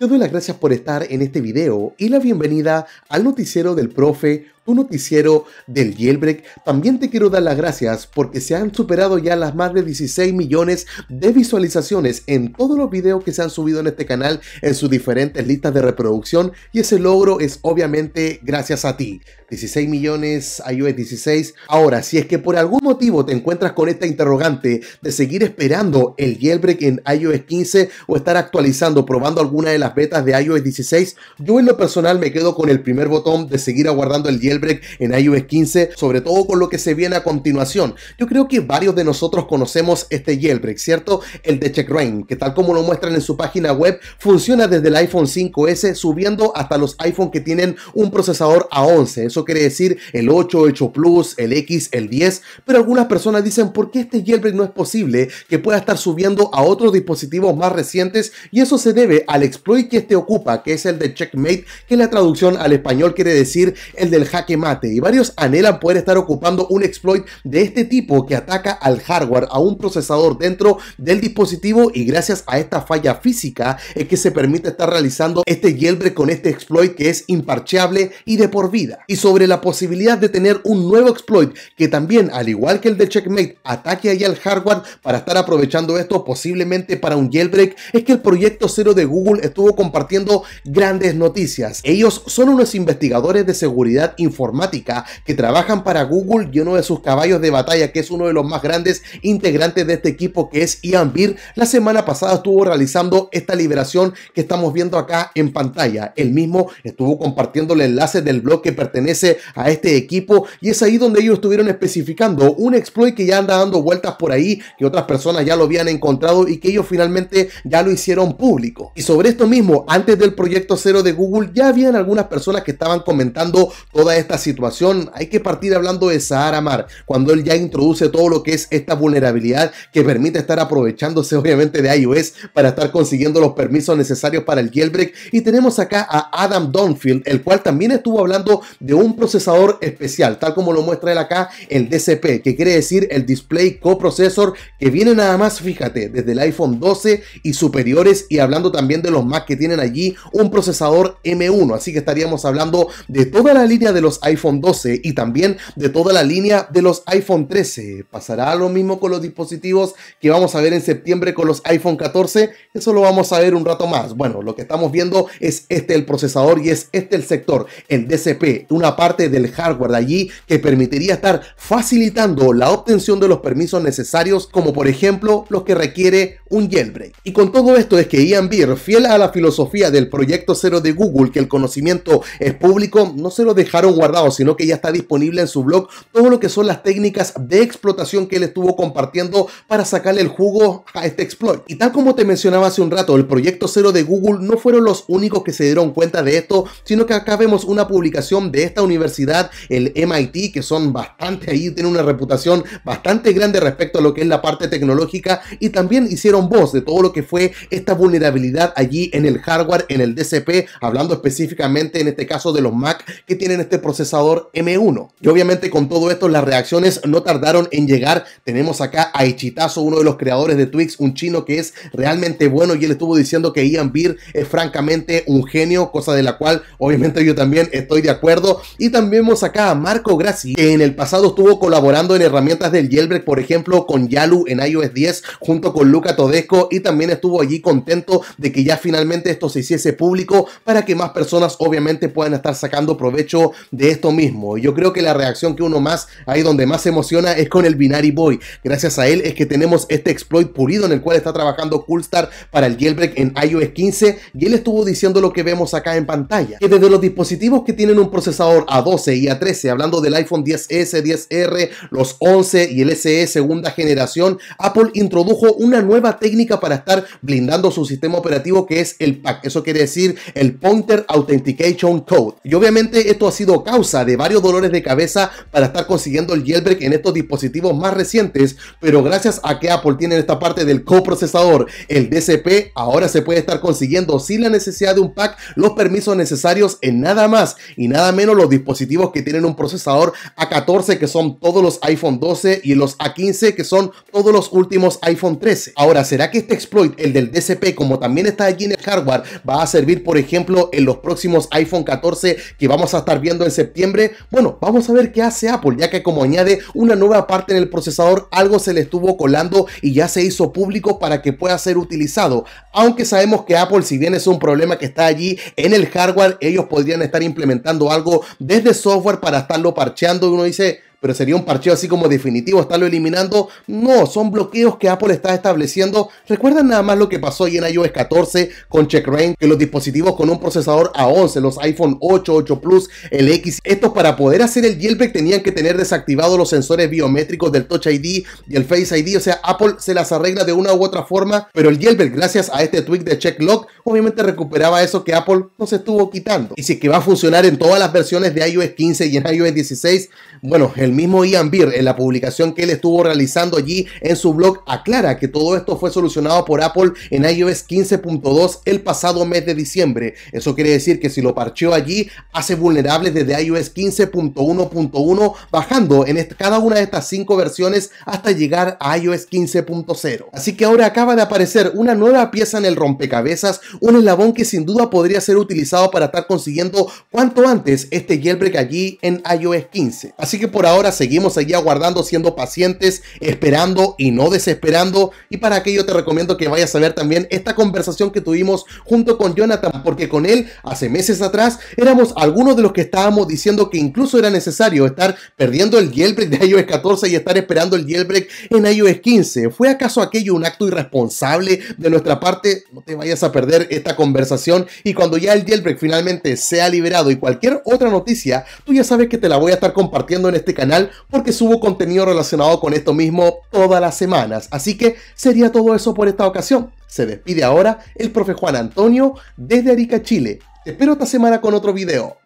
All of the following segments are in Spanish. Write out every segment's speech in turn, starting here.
te doy las gracias por estar en este video y la bienvenida al noticiero del profe, tu noticiero del Jailbreak. También te quiero dar las gracias porque se han superado ya las más de 16 millones de visualizaciones en todos los videos que se han subido en este canal en sus diferentes listas de reproducción y ese logro es obviamente gracias a ti. 16 millones, iOS 16. Ahora, si es que por algún motivo te encuentras con esta interrogante de seguir esperando el Jailbreak en iOS 15 o estar actualizando, probando alguna de las betas de iOS 16. Yo en lo personal me quedo con el primer botón de seguir aguardando el jailbreak en iOS 15, sobre todo con lo que se viene a continuación. Yo creo que varios de nosotros conocemos este jailbreak, ¿cierto? El de CheckRain, que tal como lo muestran en su página web, funciona desde el iPhone 5S subiendo hasta los iPhone que tienen un procesador A11. Eso quiere decir el 8, 8 Plus, el X, el 10. Pero algunas personas dicen, ¿por qué este jailbreak no es posible que pueda estar subiendo a otros dispositivos más recientes? Y eso se debe al exploit que este ocupa, que es el de checkmate, que la traducción al español quiere decir el del jaque mate. Y varios anhelan poder estar ocupando un exploit de este tipo que ataca al hardware, a un procesador dentro del dispositivo y gracias a esta falla física es que se permite estar realizando este jailbreak con este exploit que es imparcheable y de por vida. Y sobre la posibilidad de tener un nuevo exploit que también, al igual que el de checkmate, ataque ahí al hardware para estar aprovechando esto posiblemente para un jailbreak, es que el proyecto cero de Google estuvo compartiendo grandes noticias. Ellos son unos investigadores de seguridad informática que trabajan para Google y uno de sus caballos de batalla, que es uno de los más grandes integrantes de este equipo, que es Ian Beer, la semana pasada estuvo realizando esta liberación que estamos viendo acá en pantalla. el mismo estuvo compartiendo el enlace del blog que pertenece a este equipo y es ahí donde ellos estuvieron especificando un exploit que ya anda dando vueltas por ahí, que otras personas ya lo habían encontrado y que ellos finalmente ya lo hicieron público. Y sobre esto mismo, antes del proyecto cero de Google, ya habían algunas personas que estaban comentando toda esta situación. Hay que partir hablando de Sahara Mar, cuando él ya introduce todo lo que es esta vulnerabilidad que permite estar aprovechándose obviamente de iOS para estar consiguiendo los permisos necesarios para el jailbreak. Y tenemos acá a Adam Donfield, el cual también estuvo hablando de un procesador especial, tal como lo muestra él acá, el DCP, que quiere decir el Display coprocesor que viene nada más, fíjate, desde el iPhone 12 y superiores y hablando también de los Mac que tienen allí un procesador M1, así que estaríamos hablando de toda la línea de los iPhone 12 y también de toda la línea de los iPhone 13. ¿Pasará lo mismo con los dispositivos que vamos a ver en septiembre con los iPhone 14? Eso lo vamos a ver un rato más. Bueno, lo que estamos viendo es este el procesador y es este el sector en DCP, una parte del hardware allí que permitiría estar facilitando la obtención de los permisos necesarios, como por ejemplo los que requiere un jailbreak. Y con todo esto es que Ian Beer, fiel a la filosofía del proyecto cero de Google, que el conocimiento es público, no se lo dejaron guardado, sino que ya está disponible en su blog todo lo que son las técnicas de explotación que él estuvo compartiendo para sacarle el jugo a este exploit. Y tal como te mencionaba hace un rato, el proyecto cero de Google no fueron los únicos que se dieron cuenta de esto, sino que acá vemos una publicación de esta universidad, el MIT, que son bastante ahí, tiene una reputación bastante grande respecto a lo que es la parte tecnológica y también hicieron voz de todo lo que fue esta vulnerabilidad allí en en el hardware, en el DCP, hablando específicamente en este caso de los Mac que tienen este procesador M1. Y obviamente con todo esto las reacciones no tardaron en llegar. Tenemos acá a Ichitazo, uno de los creadores de Twix, un chino que es realmente bueno y él estuvo diciendo que Ian Beer es francamente un genio, cosa de la cual obviamente yo también estoy de acuerdo. Y también vemos acá a Marco Grassi, que en el pasado estuvo colaborando en herramientas del jailbreak, por ejemplo, con Yalu en iOS 10 junto con Luca Todesco y también estuvo allí contento de que ya finalmente esto se hiciese público para que más personas obviamente puedan estar sacando provecho de esto mismo. Yo creo que la reacción que uno más, ahí donde más se emociona, es con el Binary Boy. Gracias a él es que tenemos este exploit pulido en el cual está trabajando Coolstar para el jailbreak en iOS 15 y él estuvo diciendo lo que vemos acá en pantalla. Que desde los dispositivos que tienen un procesador A12 y A13, hablando del iPhone 10S, 10R, los 11 y el SE segunda generación, Apple introdujo una nueva técnica para estar blindando su sistema operativo que es el pack, Eso quiere decir el Pointer Authentication Code. Y obviamente esto ha sido causa de varios dolores de cabeza para estar consiguiendo el jailbreak en estos dispositivos más recientes, pero gracias a que Apple tiene esta parte del coprocesador, el DCP, ahora se puede estar consiguiendo sin la necesidad de un pack los permisos necesarios en nada más y nada menos los dispositivos que tienen un procesador A14 que son todos los iPhone 12 y los A15 que son todos los últimos iPhone 13. Ahora, ¿será que este exploit, el del DCP, como también está allí en el hardware. ¿Va a servir, por ejemplo, en los próximos iPhone 14 que vamos a estar viendo en septiembre? Bueno, vamos a ver qué hace Apple, ya que como añade una nueva parte en el procesador, algo se le estuvo colando y ya se hizo público para que pueda ser utilizado. Aunque sabemos que Apple, si bien es un problema que está allí en el hardware, ellos podrían estar implementando algo desde software para estarlo parcheando y uno dice pero sería un parcheo así como definitivo estarlo eliminando. No, son bloqueos que Apple está estableciendo. Recuerdan nada más lo que pasó ahí en iOS 14 con CheckRank, que los dispositivos con un procesador A11, los iPhone 8, 8 Plus, el X, estos para poder hacer el jailbreak tenían que tener desactivados los sensores biométricos del Touch ID y el Face ID, o sea, Apple se las arregla de una u otra forma, pero el jailbreak gracias a este tweak de CheckLock obviamente recuperaba eso que Apple nos estuvo quitando. Y si es que va a funcionar en todas las versiones de iOS 15 y en iOS 16, bueno, el mismo Ian Beer, en la publicación que él estuvo realizando allí en su blog, aclara que todo esto fue solucionado por Apple en iOS 15.2 el pasado mes de diciembre. Eso quiere decir que si lo parcheó allí, hace vulnerables desde iOS 15.1.1, bajando en cada una de estas cinco versiones hasta llegar a iOS 15.0. Así que ahora acaba de aparecer una nueva pieza en el rompecabezas, un eslabón que sin duda podría ser utilizado para estar consiguiendo cuanto antes este jailbreak allí en iOS 15. Así que por ahora ahora seguimos allí aguardando, siendo pacientes, esperando y no desesperando. Y para aquello te recomiendo que vayas a ver también esta conversación que tuvimos junto con Jonathan, porque con él hace meses atrás éramos algunos de los que estábamos diciendo que incluso era necesario estar perdiendo el jailbreak de iOS 14 y estar esperando el jailbreak en iOS 15. ¿Fue acaso aquello un acto irresponsable de nuestra parte? No te vayas a perder esta conversación y cuando ya el jailbreak finalmente sea liberado y cualquier otra noticia, tú ya sabes que te la voy a estar compartiendo en este canal porque subo contenido relacionado con esto mismo todas las semanas. Así que sería todo eso por esta ocasión. Se despide ahora el profe Juan Antonio desde Arica, Chile. Te espero esta semana con otro video.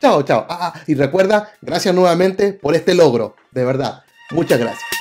Chao, chao. Ah, ah, y recuerda, gracias nuevamente por este logro. De verdad. Muchas gracias.